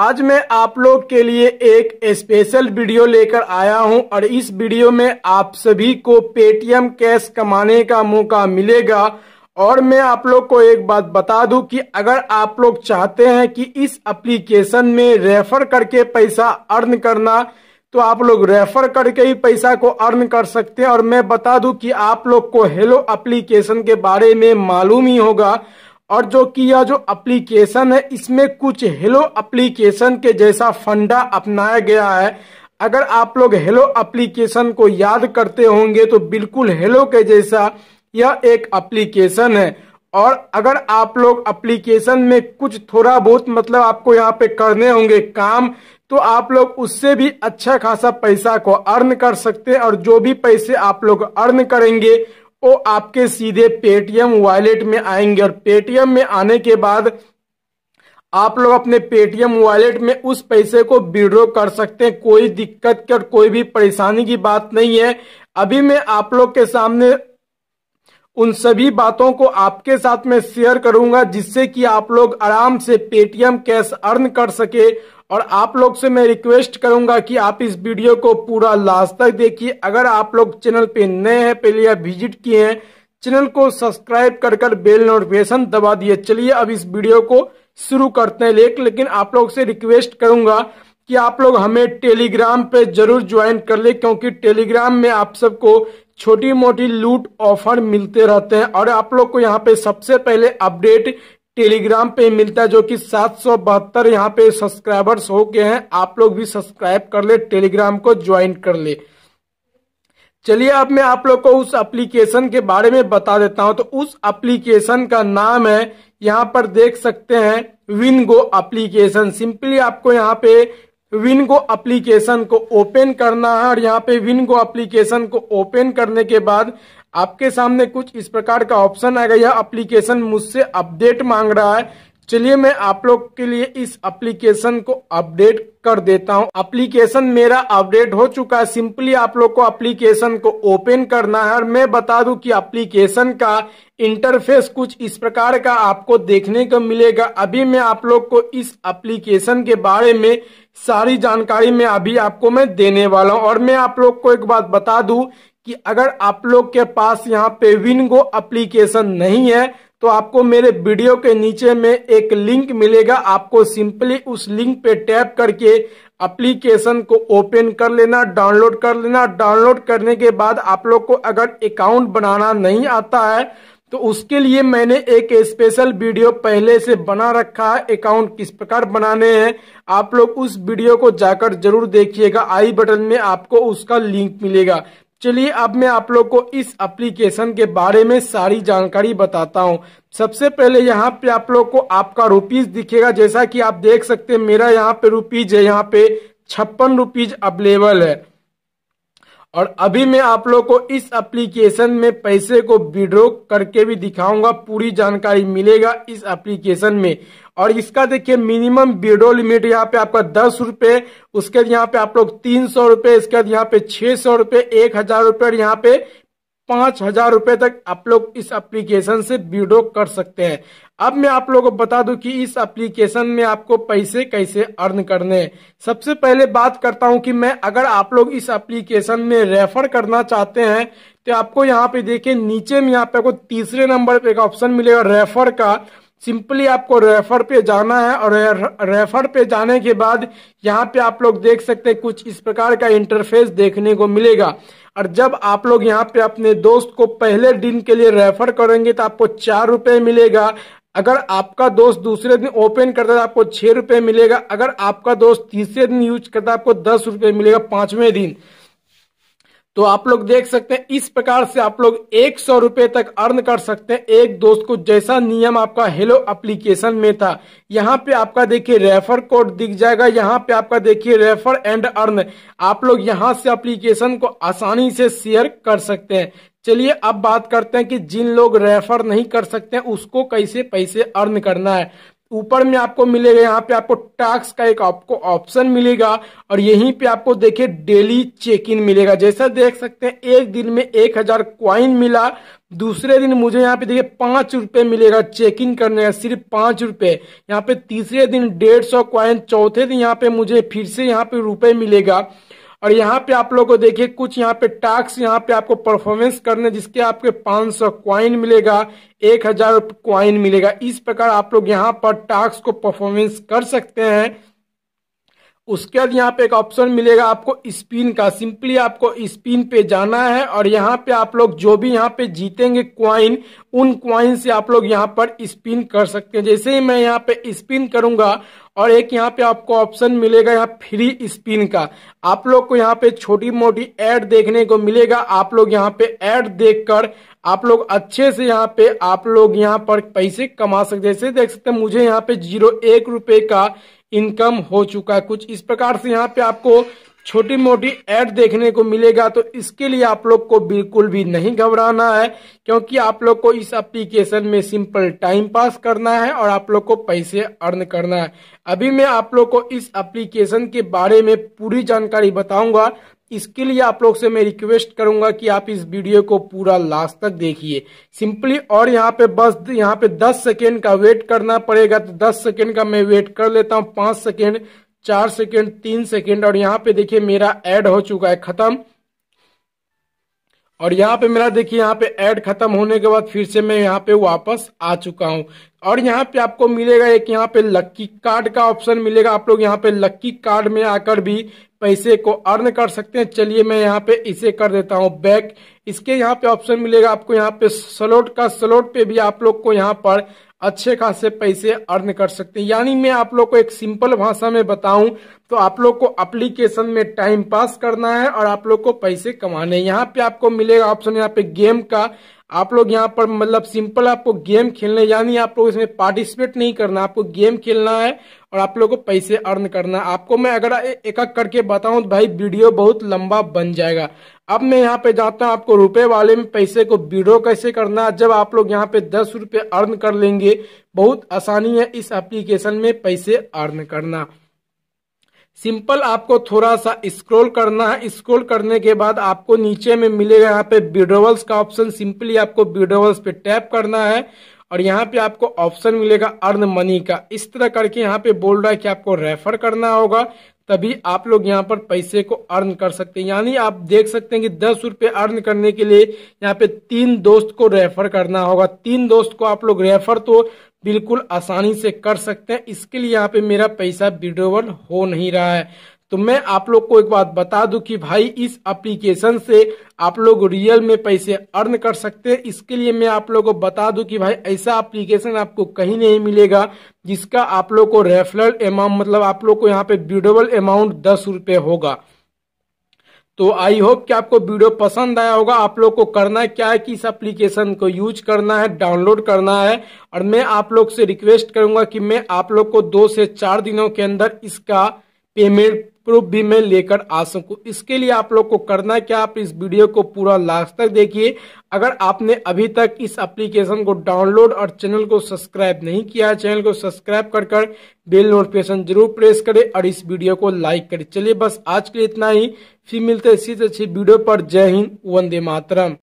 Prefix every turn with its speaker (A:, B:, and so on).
A: आज मैं आप लोग के लिए एक स्पेशल वीडियो लेकर आया हूं और इस वीडियो में आप सभी को पेटीएम कैश कमाने का मौका मिलेगा और मैं आप लोग को एक बात बता दूं कि अगर आप लोग चाहते हैं कि इस एप्लीकेशन में रेफर करके पैसा अर्न करना तो आप लोग रेफर करके ही पैसा को अर्न कर सकते हैं और मैं बता दूं कि आप लोग को हेलो एप्लीकेशन के बारे में मालूम ही होगा और जो कि यह जो एप्लीकेशन है इसमें कुछ हेलो एप्लीकेशन के जैसा फंडा अपनाया गया है अगर आप लोग हेलो एप्लीकेशन को याद करते होंगे तो बिल्कुल हेलो के जैसा यह एक एप्लीकेशन है और अगर आप लोग एप्लीकेशन में कुछ थोड़ा बहुत मतलब आपको यहाँ पे करने होंगे काम तो आप लोग उससे भी अच्छा खासा पैसा को अर्न कर सकते हैं और जो भी पैसे आप लोग अर्न करेंगे वो आपके सीधे पेटीएम वॉलेट में आएंगे और पेटीएम में आने के बाद आप लोग अपने पेटीएम वॉलेट में उस पैसे को विड्रॉ कर सकते हैं कोई दिक्कत की और कोई भी परेशानी की बात नहीं है अभी मैं आप लोग के सामने उन सभी बातों को आपके साथ में शेयर करूंगा जिससे कि आप लोग आराम से पेटीएम कैश अर्न कर सके और आप लोग से मैं रिक्वेस्ट करूंगा कि आप इस वीडियो को पूरा लास्ट तक देखिए अगर आप लोग चैनल पे नए हैं पहले या विजिट किए हैं चैनल को सब्सक्राइब कर कर बेल नोटिफिकेशन दबा दिए चलिए अब इस वीडियो को शुरू करते हैं लेकिन लेकिन आप लोग से रिक्वेस्ट करूंगा कि आप लोग हमें टेलीग्राम पे जरूर ज्वाइन कर ले क्योंकि टेलीग्राम में आप सबको छोटी मोटी लूट ऑफर मिलते रहते हैं और आप लोग को यहाँ पे सबसे पहले अपडेट टेलीग्राम पे मिलता है जो कि सात सौ बहत्तर यहाँ पे सब्सक्राइबर्स हो गए हैं आप लोग भी सब्सक्राइब कर ले टेलीग्राम को ज्वाइन कर ले चलिए अब मैं आप लोग को उस एप्लीकेशन के बारे में बता देता हूं तो उस एप्लीकेशन का नाम है यहाँ पर देख सकते हैं विन गो एप्लीकेशन सिंपली आपको यहाँ पे विनगो एप्लीकेशन को ओपन करना है और यहाँ पे विनगो एप्लीकेशन को ओपन करने के बाद आपके सामने कुछ इस प्रकार का ऑप्शन आएगा यह एप्लीकेशन मुझसे अपडेट मांग रहा है चलिए मैं आप लोग के लिए इस एप्लीकेशन को अपडेट कर देता हूं एप्लीकेशन मेरा अपडेट हो चुका है सिंपली आप लोग को एप्लीकेशन को ओपन करना है और मैं बता दूं कि एप्लीकेशन का इंटरफेस कुछ इस प्रकार का आपको देखने को मिलेगा अभी मैं आप लोग को इस एप्लीकेशन के बारे में सारी जानकारी मैं अभी आपको मैं देने वाला हूँ और मैं आप लोग को एक बात बता दू कि अगर आप लोग के पास यहाँ पे विनगो एप्लीकेशन नहीं है तो आपको मेरे वीडियो के नीचे में एक लिंक मिलेगा आपको सिंपली उस लिंक पे टैप करके एप्लीकेशन को ओपन कर लेना डाउनलोड कर लेना डाउनलोड करने के बाद आप लोग को अगर अकाउंट बनाना नहीं आता है तो उसके लिए मैंने एक स्पेशल वीडियो पहले से बना रखा है अकाउंट किस प्रकार बनाने हैं आप लोग उस वीडियो को जाकर जरूर देखिएगा आई बटन में आपको उसका लिंक मिलेगा चलिए अब मैं आप लोग को इस एप्लीकेशन के बारे में सारी जानकारी बताता हूँ सबसे पहले यहाँ पे आप लोग को आपका रुपीज दिखेगा जैसा कि आप देख सकते हैं मेरा यहाँ पे रुपीज है यहाँ पे छप्पन रुपीज अवेलेबल है और अभी मैं आप लोग को इस एप्लीकेशन में पैसे को विड्रो करके भी दिखाऊंगा पूरी जानकारी मिलेगा इस एप्लीकेशन में और इसका देखिए मिनिमम विड्रो लिमिट यहाँ पे आपका दस रुपये उसके बाद यहाँ पे आप लोग तीन सौ रुपये इसके बाद यहाँ पे छह सौ रुपये एक हजार रुपये और यहाँ पे पांच हजार रुपए तक आप लोग इस एप्लीकेशन से विड्रो कर सकते हैं अब मैं आप लोगों को बता दूं कि इस एप्लीकेशन में आपको पैसे कैसे अर्न करने सबसे पहले बात करता हूं कि मैं अगर आप लोग इस एप्लीकेशन में रेफर करना चाहते हैं तो आपको यहाँ पे देखें नीचे में यहाँ पे आपको तीसरे नंबर पे एक ऑप्शन मिलेगा रेफर का सिंपली आपको रेफर पे जाना है और रेफर पे जाने के बाद यहाँ पे आप लोग देख सकते हैं कुछ इस प्रकार का इंटरफेस देखने को मिलेगा और जब आप लोग यहाँ पे अपने दोस्त को पहले दिन के लिए रेफर करेंगे तो आपको चार रुपये मिलेगा अगर आपका दोस्त दूसरे दिन ओपन करता है तो आपको छह रुपए मिलेगा अगर आपका दोस्त तीसरे दिन यूज करता है आपको दस रुपए मिलेगा पांचवें दिन तो आप लोग देख सकते हैं इस प्रकार से आप लोग एक सौ रुपए तक अर्न कर सकते हैं एक दोस्त को जैसा नियम आपका हेलो एप्लीकेशन में था यहाँ पे आपका देखिए रेफर कोड दिख जाएगा यहाँ पे आपका देखिए रेफर एंड अर्न आप लोग यहाँ से एप्लीकेशन को आसानी से शेयर कर सकते हैं चलिए अब बात करते हैं कि जिन लोग रेफर नहीं कर सकते उसको कैसे पैसे अर्न करना है ऊपर में आपको मिलेगा यहाँ पे आपको टैक्स का एक आपको ऑप्शन मिलेगा और यहीं पे आपको देखिए डेली चेक इन मिलेगा जैसा देख सकते हैं एक दिन में एक हजार क्वाइन मिला दूसरे दिन मुझे यहाँ पे देखिए पांच रुपए मिलेगा चेक इन करने का सिर्फ पांच रुपए यहाँ पे तीसरे दिन डेढ़ सौ क्वाइन चौथे दिन यहाँ पे मुझे फिर से यहाँ पे रुपए मिलेगा और यहाँ पे आप लोग को देखिए कुछ यहाँ पे टास्क यहाँ पे आपको परफॉर्मेंस करने जिसके आपके 500 सौ क्वाइन मिलेगा एक हजार क्वाइन मिलेगा इस प्रकार आप लोग यहाँ पर टास्क को परफॉर्मेंस कर सकते हैं उसके बाद यहाँ पे एक ऑप्शन मिलेगा आपको स्पिन का सिंपली आपको स्पिन पे जाना है और यहाँ पे आप लोग जो भी यहाँ पे जीतेंगे क्वाइन उन क्वाइन से आप लोग यहाँ पर स्पिन कर सकते हैं जैसे ही मैं यहाँ पे स्पिन करूंगा और एक यहाँ पे आपको ऑप्शन मिलेगा यहाँ फ्री स्पिन का आप लोग को यहाँ पे छोटी मोटी एड देखने को मिलेगा आप लोग यहाँ पे एड कर आप लोग अच्छे से यहाँ पे आप लोग यहाँ पर पैसे कमा सकते जैसे देख सकते मुझे यहाँ पे जीरो एक का इनकम हो चुका है कुछ इस प्रकार से यहाँ पे आपको छोटी मोटी एड देखने को मिलेगा तो इसके लिए आप लोग को बिल्कुल भी नहीं घबराना है क्योंकि आप लोग को इस एप्लीकेशन में सिंपल टाइम पास करना है और आप लोग को पैसे अर्न करना है अभी मैं आप लोग को इस एप्लीकेशन के बारे में पूरी जानकारी बताऊंगा इसके लिए आप लोग से मैं रिक्वेस्ट करूंगा कि आप इस वीडियो को पूरा लास्ट तक देखिए सिंपली और यहाँ पे बस यहाँ पे 10 सेकेंड का वेट करना पड़ेगा तो 10 सेकेंड का मैं वेट कर लेता हूँ 5 सेकेंड चार सेकेंड तीन सेकेंड और यहाँ पे देखिए मेरा ऐड हो चुका है खत्म और यहाँ पे मेरा देखिए यहाँ पे ऐड खत्म होने के बाद फिर से मैं यहाँ पे वापस आ चुका हूँ और यहाँ पे आपको मिलेगा एक यहाँ पे लक्की कार्ड का ऑप्शन मिलेगा आप लोग यहाँ पे लक्की कार्ड में आकर भी पैसे को अर्न कर सकते हैं चलिए मैं यहाँ पे इसे कर देता हूँ बैक इसके यहाँ पे ऑप्शन मिलेगा आपको यहाँ पे स्लोट का स्लोट पे भी आप लोग को यहाँ पर अच्छे खासे पैसे अर्न कर सकते हैं यानी मैं आप लोग को एक सिंपल भाषा में बताऊं तो आप लोग को एप्लीकेशन में टाइम पास करना है और आप लोग को पैसे कमाने यहाँ पे आपको मिलेगा ऑप्शन यहाँ पे गेम का आप लोग यहाँ पर मतलब सिंपल आपको गेम खेलने यानी आप लोग इसमें पार्टिसिपेट नहीं करना आपको गेम खेलना है और आप लोगों को पैसे अर्न करना है आपको मैं अगर एक एक करके बताऊं तो भाई वीडियो बहुत लंबा बन जाएगा अब मैं यहाँ पे जाता हूँ आपको रुपए वाले में पैसे को विड्रो कैसे करना है जब आप लोग यहाँ पे दस रुपये अर्न कर लेंगे बहुत आसानी है इस एप्लीकेशन में पैसे अर्न करना सिंपल आपको थोड़ा सा स्क्रॉल करना है स्क्रॉल करने के बाद आपको नीचे में मिलेगा यहाँ पे विड्रोवल्स का ऑप्शन सिंपली आपको विड्रोवल्स पे टैप करना है और यहाँ पे आपको ऑप्शन मिलेगा अर्न मनी का इस तरह करके यहाँ पे बोल रहा है कि आपको रेफर करना होगा तभी आप लोग यहाँ पर पैसे को अर्न कर सकते हैं यानी आप देख सकते हैं कि दस रुपये अर्न करने के लिए यहाँ पे तीन दोस्त को रेफर करना होगा तीन दोस्त को आप लोग रेफर तो बिल्कुल आसानी से कर सकते हैं इसके लिए यहाँ पे मेरा पैसा विड्रोवल हो नहीं रहा है तो मैं आप लोग को एक बात बता दूं कि भाई इस एप्लीकेशन से आप लोग रियल में पैसे अर्न कर सकते हैं इसके लिए मैं आप लोगों को बता दूं कि भाई ऐसा एप्लीकेशन आपको कहीं नहीं मिलेगा जिसका आप लोग को रेफरल अमाउंट मतलब आप लोग को यहाँ पे ब्यूडेबल अमाउंट दस रुपए होगा तो आई होप कि आपको वीडियो पसंद आया होगा आप लोग को करना है क्या है कि इस एप्लीकेशन को यूज करना है डाउनलोड करना है और मैं आप लोग से रिक्वेस्ट करूंगा कि मैं आप लोग को दो से चार दिनों के अंदर इसका पेमेंट प्रूफ भी मैं लेकर आ सकूं इसके लिए आप लोग को करना क्या आप इस वीडियो को पूरा लास्ट तक देखिए अगर आपने अभी तक इस एप्लीकेशन को डाउनलोड और चैनल को सब्सक्राइब नहीं किया है चैनल को सब्सक्राइब कर कर बेल नोटिफिकेशन जरूर प्रेस करें और इस वीडियो को लाइक करें चलिए बस आज के लिए इतना ही फिर मिलते हैं इसी अच्छी वीडियो पर जय हिंद वंदे मातरम